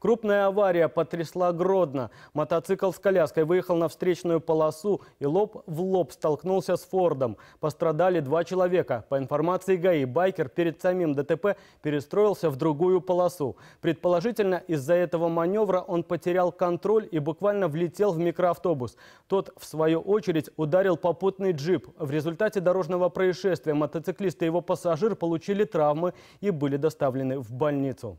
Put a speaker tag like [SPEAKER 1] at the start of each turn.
[SPEAKER 1] Крупная авария потрясла Гродно. Мотоцикл с коляской выехал на встречную полосу и лоб в лоб столкнулся с Фордом. Пострадали два человека. По информации ГАИ, байкер перед самим ДТП перестроился в другую полосу. Предположительно, из-за этого маневра он потерял контроль и буквально влетел в микроавтобус. Тот, в свою очередь, ударил попутный джип. В результате дорожного происшествия мотоциклист и его пассажир получили травмы и были доставлены в больницу.